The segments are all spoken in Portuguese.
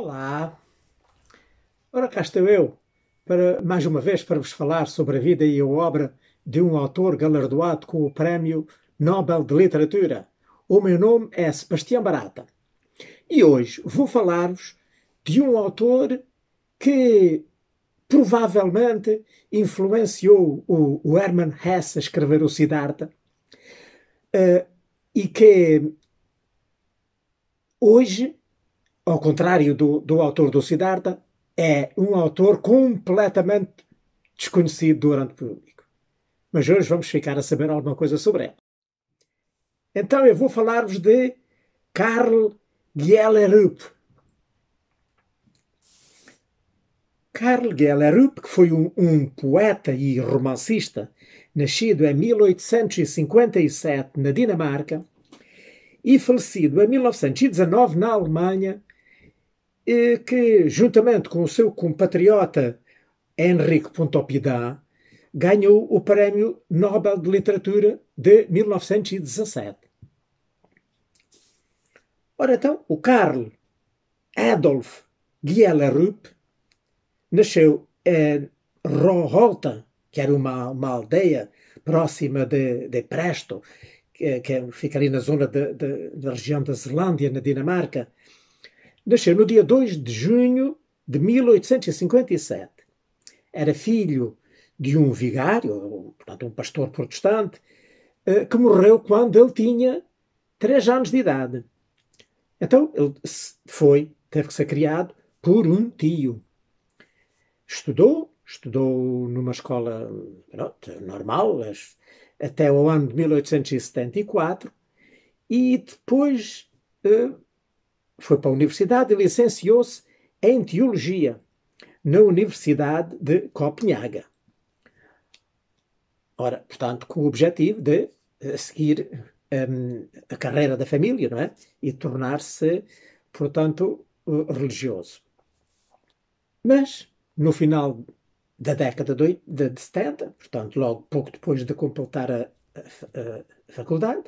Olá! Ora cá estou eu, para, mais uma vez, para vos falar sobre a vida e a obra de um autor galardoado com o Prémio Nobel de Literatura. O meu nome é Sebastião Barata e hoje vou falar-vos de um autor que provavelmente influenciou o, o Hermann Hesse a escrever o Siddhartha uh, e que hoje ao contrário do, do autor do Siddhartha, é um autor completamente desconhecido do grande público. Mas hoje vamos ficar a saber alguma coisa sobre ele. Então eu vou falar-vos de Karl Gellerup. Karl Gellerup, que foi um, um poeta e romancista, nascido em 1857 na Dinamarca e falecido em 1919 na Alemanha, que, juntamente com o seu compatriota Henrique Pontopidá, ganhou o Prémio Nobel de Literatura de 1917. Ora então, o Carl Adolf Gielarup nasceu em Roholta, que era uma, uma aldeia próxima de, de Presto, que, que, fica ali na zona da região da Zelândia, na Dinamarca, Nasceu no dia 2 de junho de 1857. Era filho de um vigário, portanto, um pastor protestante, eh, que morreu quando ele tinha 3 anos de idade. Então, ele foi, teve que ser criado por um tio. Estudou, estudou numa escola pronto, normal, até o ano de 1874, e depois eh, foi para a universidade e licenciou-se em teologia na Universidade de Copenhaga. Ora, portanto, com o objetivo de eh, seguir um, ehm, a carreira da família, não é? E tornar-se, portanto, eh, religioso. Mas, no final da década de, 70, portanto, logo pouco depois de completar a, a, a faculdade,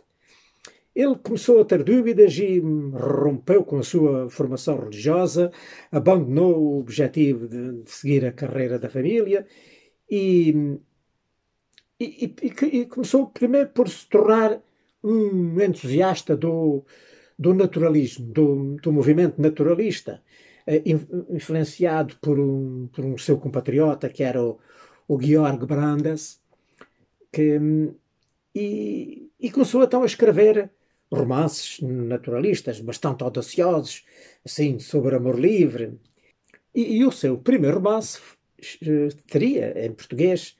ele começou a ter dúvidas e rompeu com a sua formação religiosa, abandonou o objetivo de, de seguir a carreira da família e, e, e, e, começou primeiro por se tornar um entusiasta do, do naturalismo, do, do movimento naturalista, eh, influenciado por um, por um seu compatriota que era o, o Georg Brandes, que, hum, e, e começou então a escrever romances naturalistas, bastante audaciosos, assim, sobre amor livre. E, e o seu primeiro romance eh, teria, em português,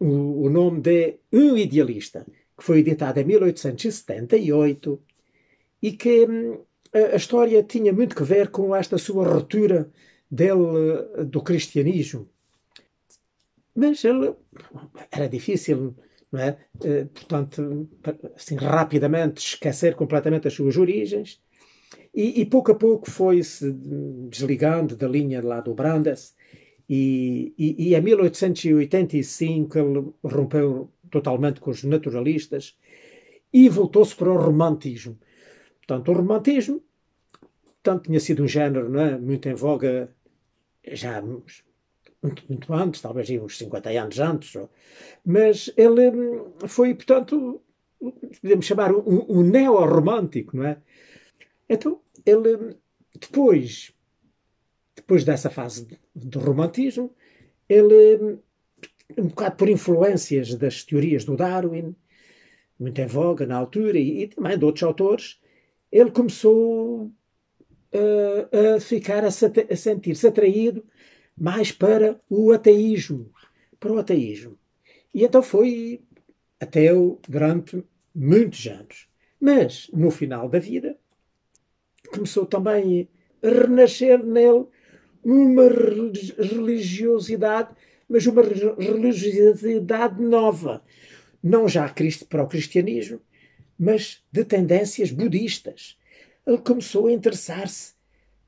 uh, o, o nome de Um Idealista, que foi editado em 1878 e que a, eh, a história tinha muito que ver com esta sua ruptura dele do cristianismo. Mas ele era difícil é? Eh, portanto, assim, rapidamente esquecer completamente as suas origens. E, e pouco a pouco foi-se desligando da linha lá do Brandes. E, e, e em 1885 ele rompeu totalmente com os naturalistas e voltou-se para o romantismo. Portanto, o romantismo portanto, tinha sido um género é? muito em voga já há uns muito, muito antes, talvez uns 50 anos antes, mas ele hum, foi, portanto, podemos chamar um, um neo-romântico, não é? Então, ele, hum, depois, depois dessa fase do romantismo, ele, hum, um bocado por influências das teorias do Darwin, muito em voga na altura, e, e também de outros autores, ele começou uh, a ficar a, a sentir-se atraído mais para o ateísmo. Para o ateísmo. E então foi ateu durante muitos anos. Mas, no final da vida, começou também a renascer nele uma religiosidade, mas uma religiosidade nova. Não já para o cristianismo, mas de tendências budistas. Ele começou a interessar-se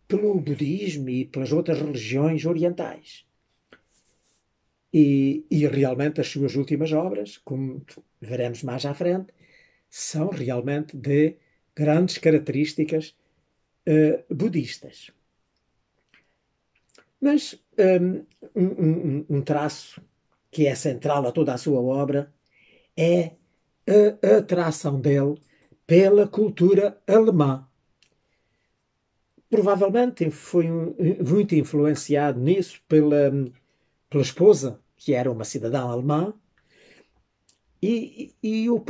pelo budismo e pelas outras religiões orientais. E, e realmente as suas últimas obras, como veremos mais à frente, são realmente de grandes características uh, budistas. Mas ehm, um, um, um, traço que é central a toda a sua obra é a atração dele pela cultura alemã Provavelmente foi um, muito influenciado nisso pela, pela esposa, que era uma cidadã alemã. E, e o,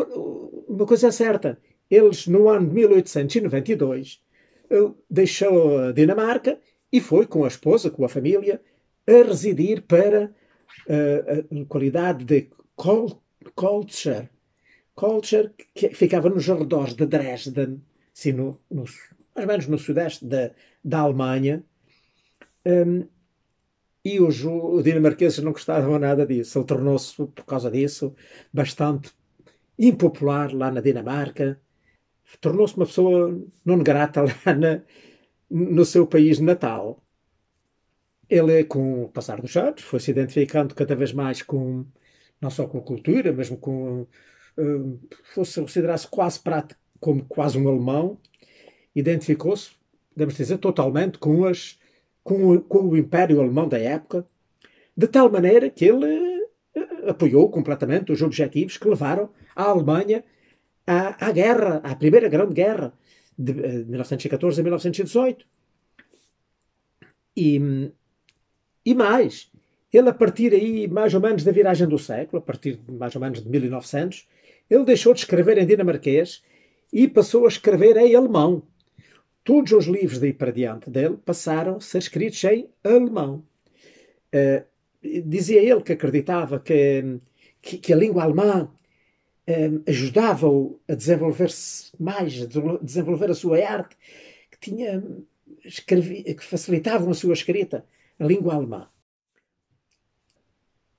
uma coisa é certa, eles no ano de 1892 eh, deixou a Dinamarca e foi com a esposa, com a família, a residir para uh, a localidade de Koltscher. que ficava nos arredores de Dresden, assim, no, nos, mais ou menos no sudeste da, da Alemanha. Um, e os dinamarqueses não gostavam nada disso. Ele tornou-se, por causa disso, bastante impopular lá na Dinamarca. Tornou-se uma pessoa não grata lá na, no seu país natal. Ele, com o passar dos anos, foi se identificando cada vez mais com, não só com a cultura, mesmo com. Uh, fosse considerado quase prático, como quase um alemão, identificou-se, podemos dizer, totalmente com, as, com, com, o Império Alemão da época, de tal maneira que ele eh, apoiou completamente os objetivos que levaram a Alemanha à, à guerra, à Primeira Grande Guerra de, eh, de 1914 a 1918. E, e mais, ele a partir aí, mais ou menos da viragem do século, a partir de mais ou menos de 1900, ele deixou de escrever em dinamarquês e passou a escrever em alemão. Todos os livros daí para diante dele passaram a ser escritos em alemão. Uh, dizia ele que acreditava que, que, que a língua alemã eh, ajudava-o a desenvolver-se mais, a desenvolver a sua arte, que, tinha, escrevi, que facilitavam a sua escrita, a língua alemã.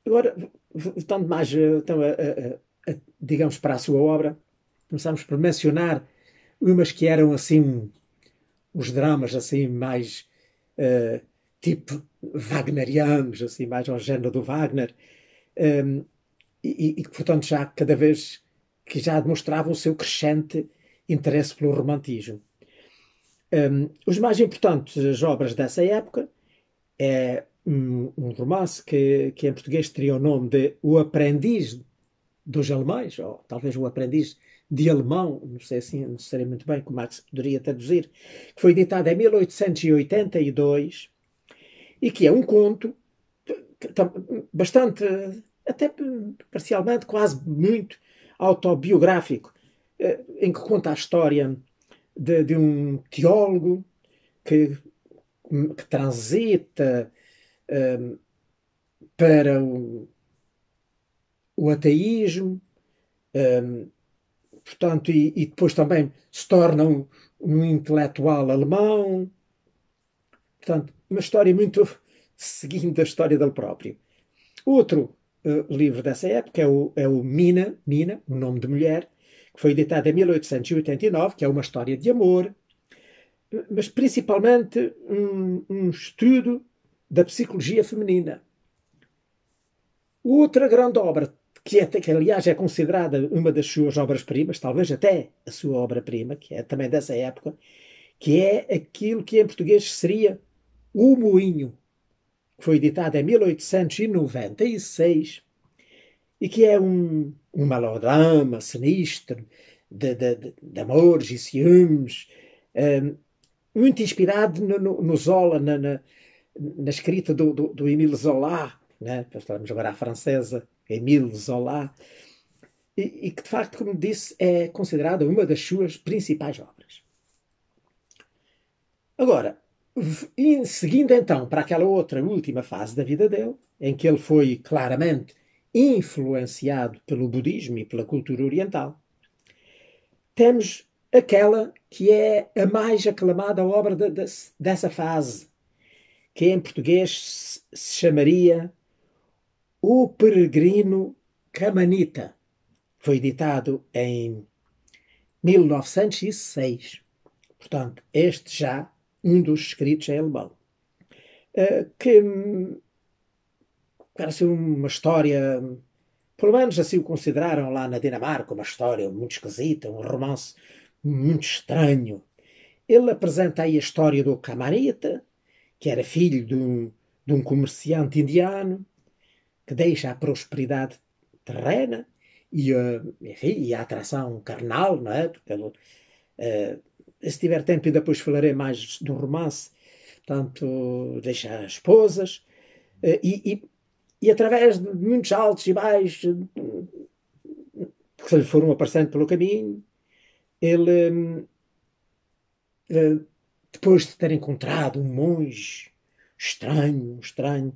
Agora, voltando mais eh, então, a, a, a, digamos, para a sua obra, começámos por mencionar umas que eram assim os dramas assim mais uh, tipo wagnerianos, assim mais ao género do Wagner, um, ehm, e que portanto já cada vez que já demonstrava o seu crescente interesse pelo romantismo. Um, ehm, os mais importantes obras dessa época é um, um, romance que, que em português teria o nome de O Aprendiz dos Alemães, ou talvez O Aprendiz de alemão, não sei assim necessariamente bem como Marx poderia traduzir, que foi ditado em 1882 e que é um conto bastante, até parcialmente, quase muito autobiográfico, eh, em que conta a história de, de um teólogo que, que transita um, ehm, para o, o ateísmo. Um, ehm, portanto, e, e depois também se torna um, um, intelectual alemão. Portanto, uma história muito seguindo a história dele próprio. Outro uh, livro dessa época é o, é o Mina, Mina, o um nome de mulher, que foi editado em 1889, que é uma história de amor, mas principalmente um, um estudo da psicologia feminina. Outra grande obra, que, é, que aliás é considerada uma das suas obras-primas, talvez até a sua obra-prima, que é também dessa época, que é aquilo que em português seria O Moinho, que foi editado em 1896 e que é um, um melodrama sinistro de, de, de, de amores e ciúmes, um, muito inspirado no, no, no Zola, na, na, na, escrita do, do, do Emile Zola, né? estamos agora à francesa, Emile Zola, e, e que, de facto, como disse, é considerada uma das suas principais obras. Agora, seguindo então para aquela outra última fase da vida dele, em que ele foi claramente influenciado pelo budismo e pela cultura oriental, temos aquela que é a mais aclamada obra de, de, dessa fase, que em português se chamaria o Peregrino Camanita foi editado em 1906. Portanto, este já um dos escritos em alemão. Eh, que parece hum, assim uma história, pelo menos assim o consideraram lá na Dinamarca, uma história muito esquisita, um romance muito estranho. Ele apresenta aí a história do Camanita, que era filho de um, de um comerciante indiano, que deixa a prosperidade terrena e, eh, enfim, e a atração carnal, não é? Eh, se tiver tempo, e depois falarei mais do romance, tanto deixa as esposas, eh, e, e, e, através de muitos altos e baixos que lhe foram aparecendo pelo caminho, ele, depois de ter encontrado um monge estranho, estranho,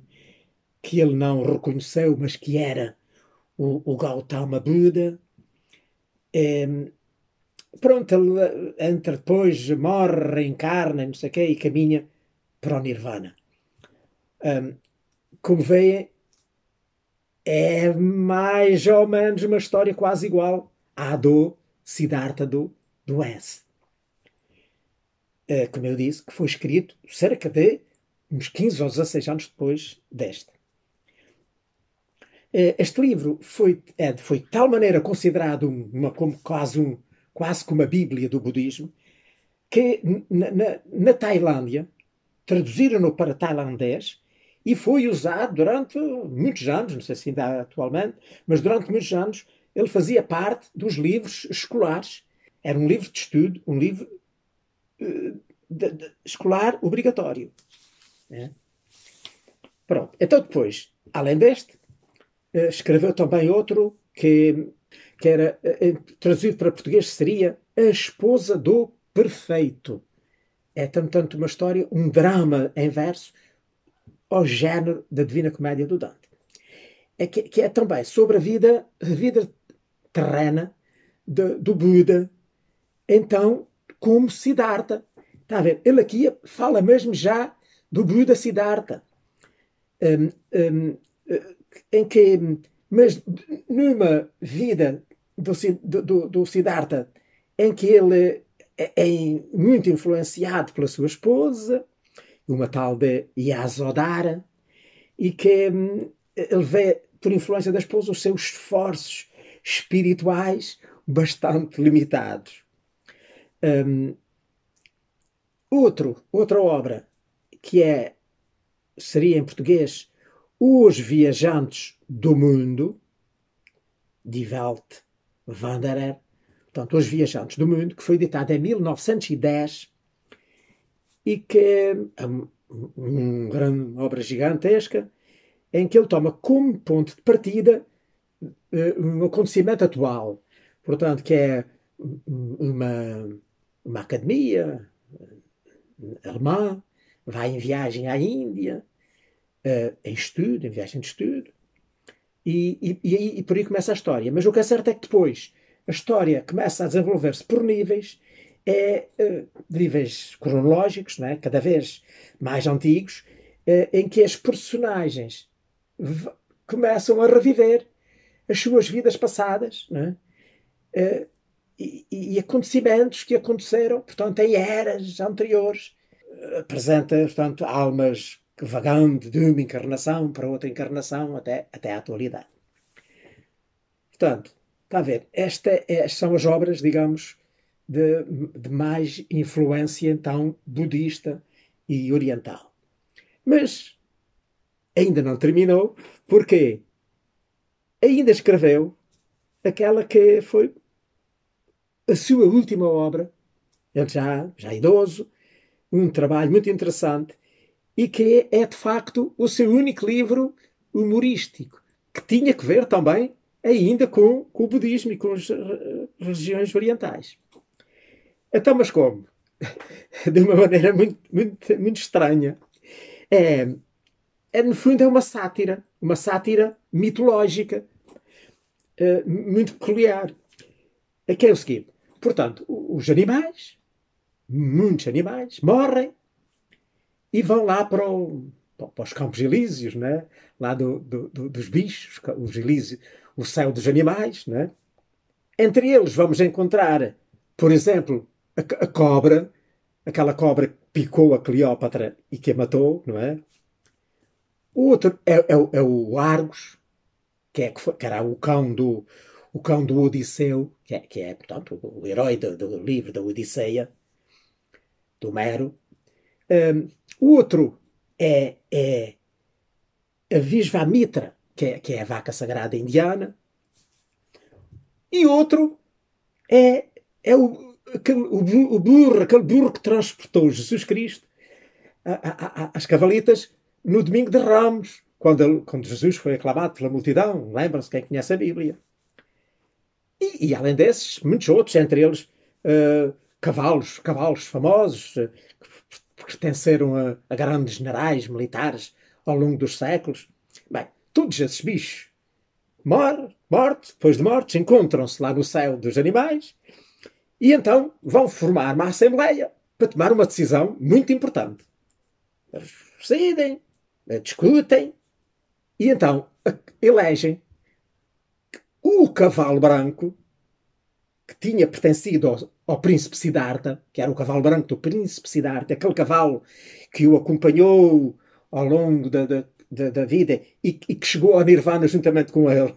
que ele não reconheceu, mas que era o, o Gautama Buda. É, pronto, ele entra depois, morre, reencarna, não sei o quê, e caminha para o Nirvana. como veem, é mais ou menos uma história quase igual à do Siddhartha do, do S. É, eh, como eu disse, que foi escrito cerca de uns 15 ou 16 anos depois desta. Eh, este livro foi, é, foi de tal maneira considerado uma, como quase, um, quase como a Bíblia do budismo, que na, na, na Tailândia traduziram-no para tailandês e foi usado durante muitos anos, não sei se ainda atualmente, mas durante muitos anos ele fazia parte dos livros escolares. Era um livro de estudo, um livro eh, de, de, escolar obrigatório. É? Pronto. Então depois, além deste, eh, escreveu também outro que, que era eh, eh, traduzido para português seria A Esposa do Perfeito. É tanto uma história, um drama em verso ao género da Divina Comédia do Dante. É que, que é também sobre a vida, a vida terrena de, do Buda, então como Siddhartha. Está a ver? Ele aqui fala mesmo já do Buda Siddhartha. Um, um, em que, mas numa vida do, do, do Siddhartha, em que ele é, é muito influenciado pela sua esposa, uma tal de Yasodhara, e que hum, ele vê, por influência da esposa, os seus esforços espirituais bastante limitados. Hum, outro, outra obra que é, seria em português, os viajantes do mundo, Die Welt Wanderer, portanto, Os Viajantes do Mundo, que foi editado em 1910 e que é uma grande obra gigantesca, em que ele toma como ponto de partida eh, um acontecimento atual, portanto, que é uma, uma academia eh, alemã, vai em viagem à Índia, uh, em estudo, em viagem de estudo, e, e, e, e, por aí começa a história. Mas o que é certo é que depois a história começa a desenvolver-se por níveis, é, uh, níveis cronológicos, não é? cada vez mais antigos, uh, em que as personagens começam a reviver as suas vidas passadas, não é? E, e, acontecimentos que aconteceram, portanto, em eras anteriores. Apresenta, portanto, almas que vagando de uma encarnação para outra encarnação até, até à atualidade. Portanto, está a ver, estas é, são as obras, digamos, de, de, mais influência, então, budista e oriental. Mas ainda não terminou, porque ainda escreveu aquela que foi a sua última obra, ele já, já idoso, um trabalho muito interessante, e que é, é, de facto o seu único livro humorístico, que tinha que ver também ainda com, com o budismo e com as religiões orientais. Então, mas como? de uma maneira muito, muito, muito estranha. É, é, no fundo, é uma sátira, uma sátira mitológica, é, muito peculiar. É que é o seguinte: portanto, os animais, muitos animais, morrem e vão lá para, o, para os campos elíseos, né? lá do, do, do, dos bichos, os elíseos, o céu dos animais. Né? Entre eles vamos encontrar, por exemplo, a, a cobra, aquela cobra que picou a Cleópatra e que a matou, não é? O outro é, é, é o Argos, que, é, que era o cão do, o cão do Odisseu, que é, que é portanto, o herói do, do livro da Odisseia, do Mero. Um, o outro é, é a Visvamitra que é, que é a vaca sagrada indiana. E outro é, é o, aquele, o, burro, aquele burro que transportou Jesus Cristo às cavalitas no domingo de Ramos, quando, quando Jesus foi aclamado pela multidão. Lembram-se quem conhece a Bíblia. E, e, além desses, muitos outros, entre eles uh, cavalos, cavalos famosos, uh, que pertenceram a, a grandes generais militares ao longo dos séculos. Bem, todos esses bichos, mor, morte, depois de mortes, encontram-se lá no céu dos animais e então vão formar uma assembleia para tomar uma decisão muito importante. Eles decidem, discutem e então elegem o cavalo branco que tinha pertencido ao, ao, príncipe Siddhartha, que era o cavalo branco do príncipe Siddhartha, aquele cavalo que o acompanhou ao longo da, da, da vida e, e, que chegou ao Nirvana juntamente com ele.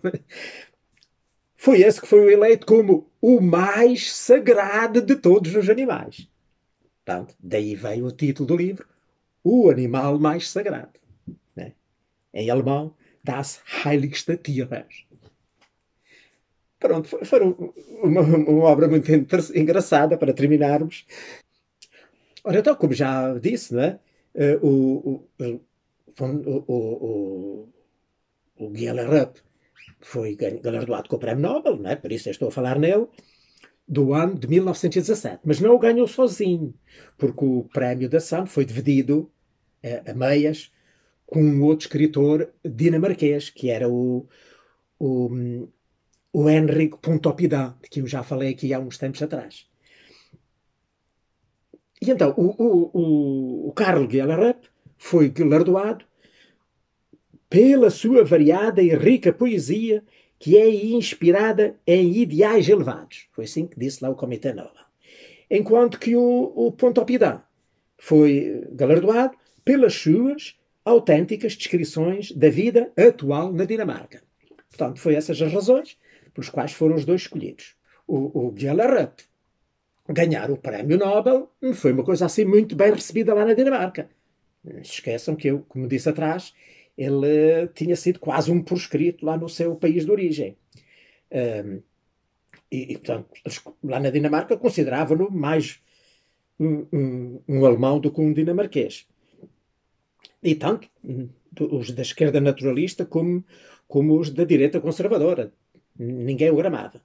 Foi esse que foi eleito como o mais sagrado de todos os animais. Portanto, daí vem o título do livro, O Animal Mais Sagrado. Né? Em alemão, das Heiligste Tieres. Pronto, foi, foi uma, uma, obra muito engraçada para terminarmos. Ora, então, como já disse, né, o, o, o, o, Guilherme foi galardoado com o Prémio Nobel, né, por isso eu estou a falar nele, do ano de 1917. Mas não o ganhou sozinho, porque o Prémio da SAM foi dividido a, eh, a meias com um outro escritor dinamarquês, que era o, o hum, o Henrique Pontopidã, de que eu já falei aqui há uns tempos atrás. E então, o, o, o, o Carlo Guilherme foi galardoado pela sua variada e rica poesia, que é inspirada em ideais elevados. Foi assim que disse lá o Comitê nova. Enquanto que o, o Pontopidã foi galardoado pelas suas autênticas descrições da vida atual na Dinamarca. Portanto, foi essas as razões pelos quais foram os dois escolhidos. O, o Gellerup ganhar o prémio Nobel foi uma coisa assim muito bem recebida lá na Dinamarca. Esqueçam que eu, como disse atrás, ele eh, tinha sido quase um proscrito lá no seu país de origem. Um, e, e, portanto, lá na Dinamarca consideravam-no mais um, um, um, alemão do que um dinamarquês. E tanto hum, os da esquerda naturalista como, como os da direita conservadora ninguém o gramava.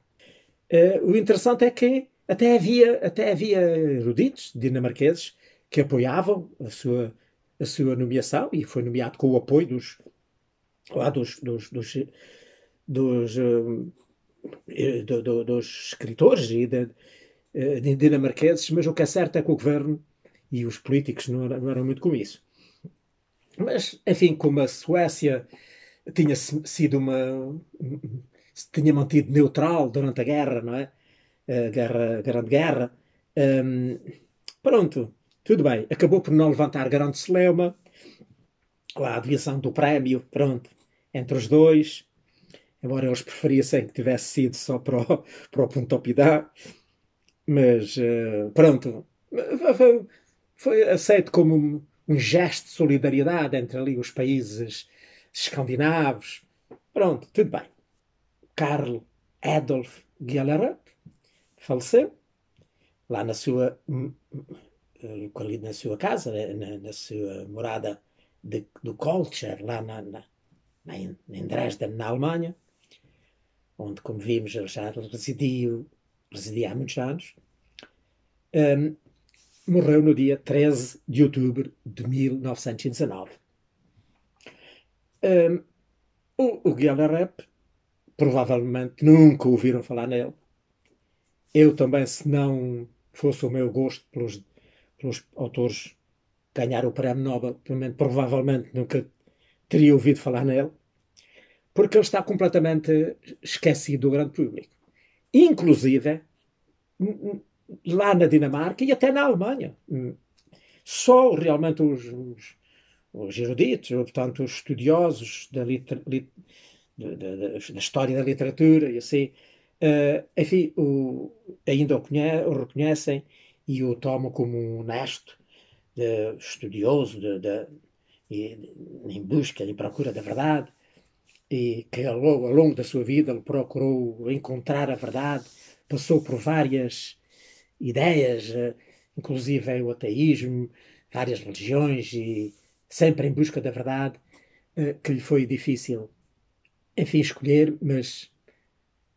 Uh, o interessante é que até havia, até havia eruditos dinamarqueses que apoiavam a sua, a sua nomeação e foi nomeado com o apoio dos, lá dos, dos, dos, dos, eh, do, do, dos escritores e eh, de, dinamarqueses, mas o que é certo é que o governo e os políticos não, não eram muito com isso. Mas, enfim, como a Suécia tinha sido uma, se tinha mantido neutral durante a guerra, não é? A guerra, a Grande Guerra. Um, pronto, tudo bem. Acabou por não levantar grande celeuma. Lá a divisão do prémio, pronto, entre os dois. Embora eles preferissem que tivesse sido só para o, para o Mas, uh, pronto, foi, foi aceito como um, um gesto de solidariedade entre ali os países escandinavos. Pronto, tudo bem. Carl Adolf Gellerup faleceu lá na sua, eh, na sua casa, né, na, na sua morada de, do Kolcher, lá na, na, na, em Dresden, na Alemanha, onde, como vimos, ele já residiu, residia há muitos anos. Um, ehm, morreu no dia 13 de outubro de 1919. Um, ehm, o, o Gellerup provavelmente nunca ouviram falar nele. Eu também, se não fosse o meu gosto pelos, pelos autores ganhar o Prémio Nobel, provavelmente nunca teria ouvido falar nele, porque ele está completamente esquecido do grande público. Inclusive, lá na Dinamarca e até na Alemanha. Hum. Só realmente os, os, os eruditos, ou, portanto, os estudiosos da liter, da, da, da história da literatura e assim. Uh, enfim, o, ainda o, conhe, o, reconhecem e o tomam como um honesto de, estudioso de, de, em busca, em procura da verdade e que ao, ao longo da sua vida ele procurou encontrar a verdade, passou por várias ideias, ah, inclusive é o ateísmo, várias religiões e sempre em busca da verdade, ah, que lhe foi difícil enfim, é escolher, mas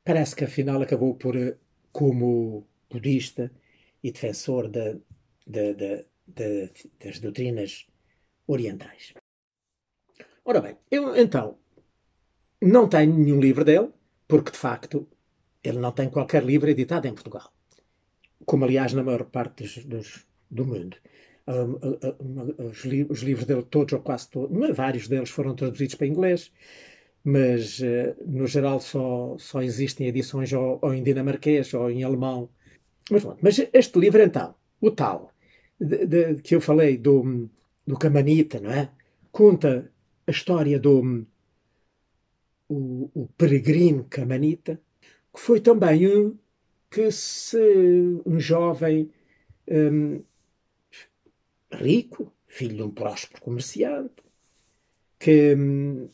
parece que afinal acabou por, eh, como budista e defensor de, de, de, das doutrinas orientais. Ora bem, eu então não tenho nenhum livro dele, porque de facto ele não tem qualquer livro editado em Portugal, como aliás na maior parte dos, dos, do mundo. Um, um, um, os, li os, livros dele todos, ou quase todos, é, vários deles foram traduzidos para inglês, mas eh, no geral só, só existem edições ou, ou, em dinamarquês ou em alemão. Mas, bom, mas este livro então, o tal, de, de, que eu falei do, do Camanita, não é? Conta a história do o, o peregrino Camanita, que foi também um que se um jovem um, rico, filho de um próspero comerciante, que um,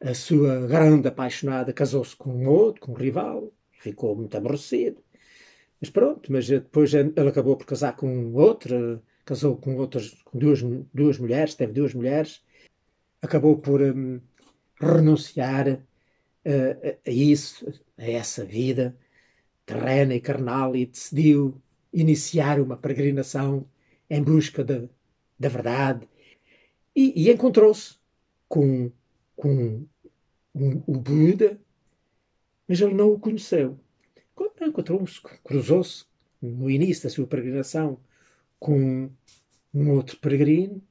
a sua grande apaixonada casou-se com um outro, com um rival, ficou muito aborrecido. Mas pronto, mas depois ele acabou por casar com outra, casou com outras, com duas, duas mulheres, teve duas mulheres, acabou por um, renunciar eh, eh, a isso, a essa vida terrena e carnal e decidiu iniciar uma peregrinação em busca da, da verdade e, e encontrou-se com com o Buda, mas ele não o conheceu. Encontrou-se, cruzou-se no início da sua peregrinação com um outro peregrino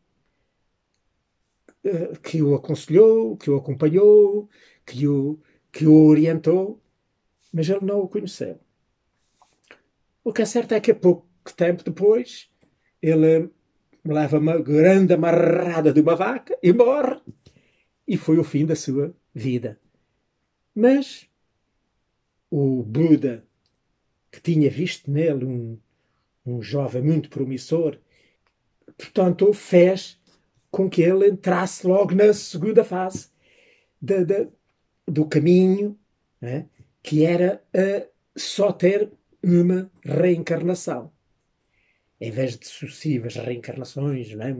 eh, que o aconselhou, que o acompanhou, que o, que o orientou, mas ele não o conheceu. O que é certo é que a pouco tempo depois ele leva uma grande amarrada de uma vaca e morre e foi o fim da sua vida. Mas o Buda, que tinha visto nele um, um jovem muito promissor, portanto, fez com que ele entrasse logo na segunda fase da, do caminho, né? que era a só ter uma reencarnação. Em vez de sucessivas reencarnações, é?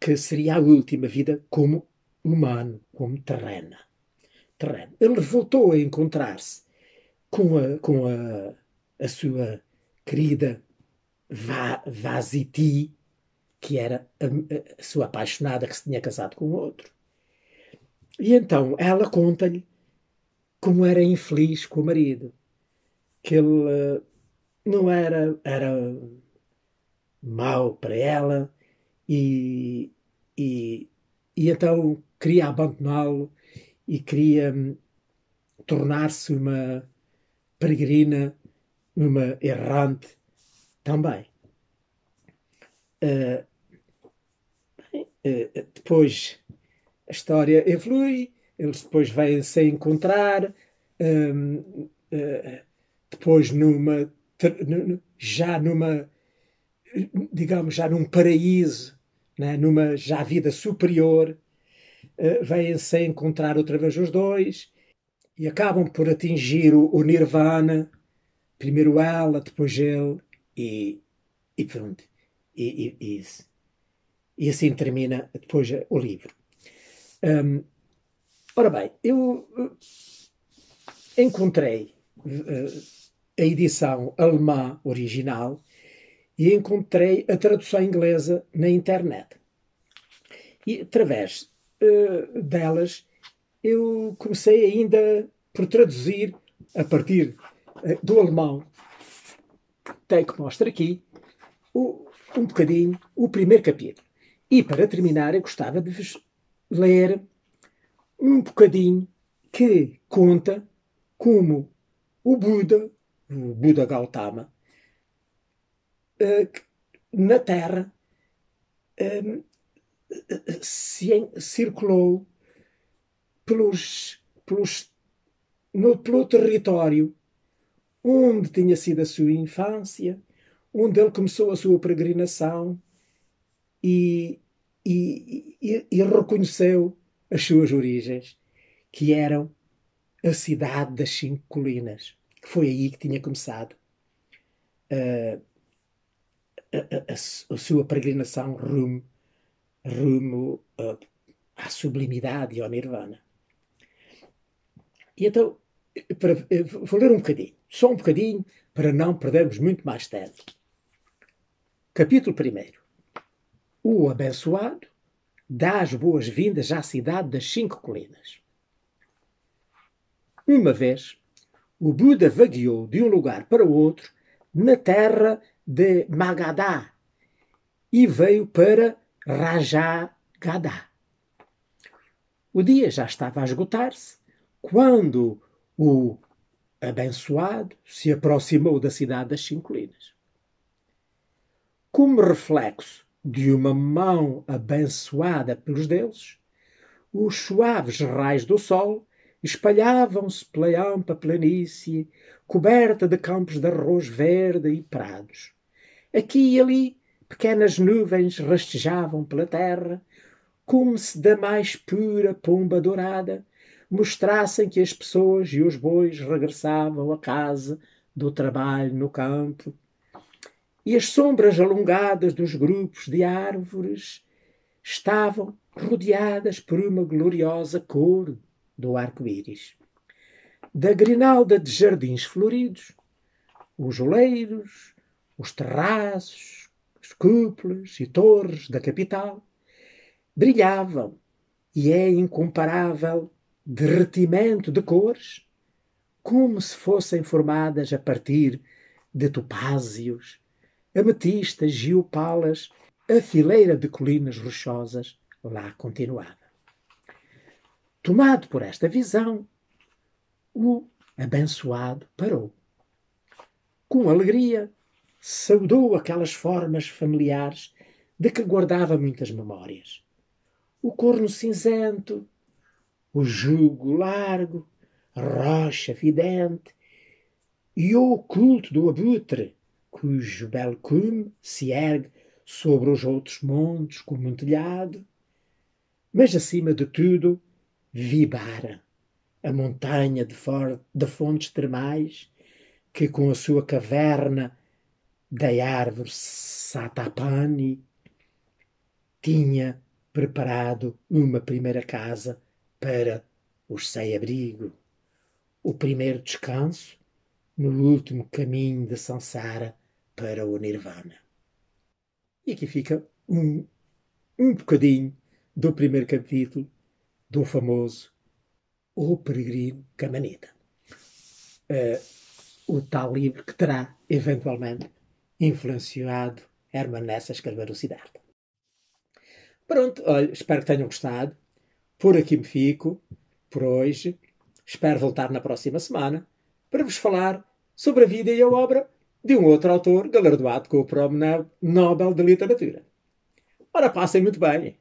que seria a última vida como humano como terrena. terreno. Ele voltou a encontrar-se com, a, com a, a sua querida Va que era a, a, sua apaixonada que se tinha casado com outro. E então ela conta-lhe como era infeliz com o marido, que ele eh, não era, era mau para ela e, e e então queria abandoná-lo e queria hum, tornar-se uma peregrina, uma errante também. Uh, uh, depois a história evolui, eles depois vêm-se encontrar, uh, depois numa já numa digamos já num paraíso né, numa já vida superior, uh, eh, vêm-se a encontrar outra vez os dois e acabam por atingir o, o nirvana, primeiro ela, depois ele, e, e pronto. E, e, e, assim termina depois o livro. Um, ora bem, eu eh, encontrei uh, a edição alemã original e encontrei a tradução inglesa na internet. E através uh, delas eu comecei ainda por traduzir a partir uh, do alemão, tem que mostrar aqui, o, um bocadinho o primeiro capítulo. E para terminar, eu gostava de vos ler um bocadinho que conta como o Buda, o Buda Gautama, eh, na Terra ehm, se circulou pelos, pelos, no, pelo território onde tinha sido a sua infância, onde ele começou a sua peregrinação e, e, e, e reconheceu as suas origens, que eram a cidade das cinco colinas, que foi aí que tinha começado uh, a, a, a sua peregrinação rumo, rumo à sublimidade e ao nirvana. E então, para, eh, vou ler um bocadinho, só um bocadinho, para não perdermos muito mais tempo. Capítulo 1. O abençoado dá as boas-vindas à cidade das cinco colinas. Uma vez, o Buda vagueou de um lugar para o outro na terra de Magadá e veio para Rajagadá. O dia já estava a esgotar-se quando o abençoado se aproximou da cidade das Cinco Linas. Como reflexo de uma mão abençoada pelos deuses, os suaves raios do sol espalhavam-se pela ampla planície, coberta de campos de arroz verde e prados. Aqui e ali, pequenas nuvens rastejavam pela terra, como se da mais pura pomba dourada mostrassem que as pessoas e os bois regressavam a casa do trabalho no campo. E as sombras alongadas dos grupos de árvores estavam rodeadas por uma gloriosa cor do arco-íris. Da grinalda de jardins floridos, os oleiros, os terraços, as cúpulas e torres da capital brilhavam e é incomparável derretimento de cores, como se fossem formadas a partir de topázios, ametistas, geopalas, a fileira de colinas rochosas lá continuada. Tomado por esta visão, o abençoado parou. Com alegria, saudou aquelas formas familiares de que guardava muitas memórias. O corno cinzento, o jugo largo, a rocha fidente e o culto do abutre, cujo belo cume se ergue sobre os outros montes como um telhado. Mas acima de tudo, Vibara, a montanha de, de fontes termais, que com a sua caverna da árvore Satapani tinha preparado uma primeira casa para os sem-abrigo. O primeiro descanso no último caminho de Sansara para o Nirvana. E aqui fica um, um bocadinho do primeiro capítulo do famoso O Peregrino Camanita. Uh, o tal livro que terá, eventualmente, influenciado Hermanessa é escrever o Siddhartha. Pronto, olha, espero que tenham gostado. Por aqui me fico, por hoje. Espero voltar na próxima semana para vos falar sobre a vida e a obra de um outro autor galardoado com o Prêmio Nobel de Literatura. Ora, passem muito bem.